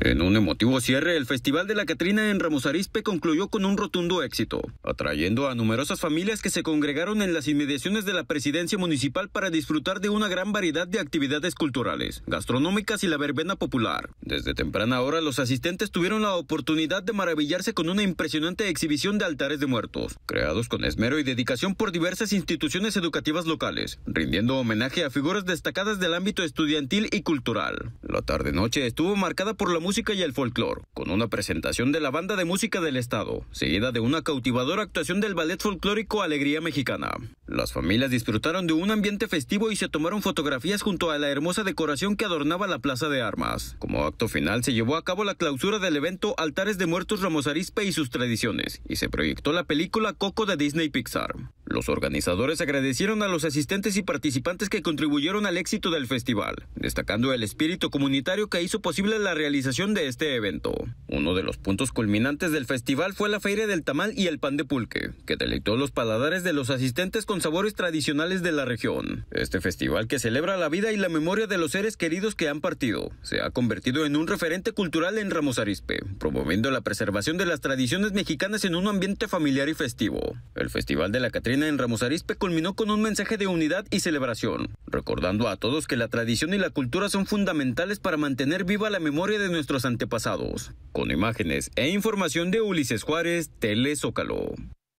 En un emotivo cierre, el Festival de la Catrina en Ramos Arizpe concluyó con un rotundo éxito, atrayendo a numerosas familias que se congregaron en las inmediaciones de la presidencia municipal para disfrutar de una gran variedad de actividades culturales, gastronómicas y la verbena popular. Desde temprana hora, los asistentes tuvieron la oportunidad de maravillarse con una impresionante exhibición de altares de muertos, creados con esmero y dedicación por diversas instituciones educativas locales, rindiendo homenaje a figuras destacadas del ámbito estudiantil y cultural. La tarde-noche estuvo marcada por la música y el folclore, con una presentación de la banda de música del Estado, seguida de una cautivadora actuación del ballet folclórico Alegría Mexicana. Las familias disfrutaron de un ambiente festivo y se tomaron fotografías junto a la hermosa decoración que adornaba la Plaza de Armas. Como acto final se llevó a cabo la clausura del evento Altares de Muertos Ramos Arispe y sus tradiciones, y se proyectó la película Coco de Disney Pixar. Los organizadores agradecieron a los asistentes y participantes que contribuyeron al éxito del festival, destacando el espíritu comunitario que hizo posible la realización de este evento. Uno de los puntos culminantes del festival fue la feria del tamal y el pan de pulque, que deleitó los paladares de los asistentes con sabores tradicionales de la región. Este festival que celebra la vida y la memoria de los seres queridos que han partido, se ha convertido en un referente cultural en Ramos Arispe, promoviendo la preservación de las tradiciones mexicanas en un ambiente familiar y festivo. El Festival de la Catrina en Ramos Arizpe culminó con un mensaje de unidad y celebración, recordando a todos que la tradición y la cultura son fundamentales para mantener viva la memoria de nuestros antepasados. Con imágenes e información de Ulises Juárez, Telezócalo.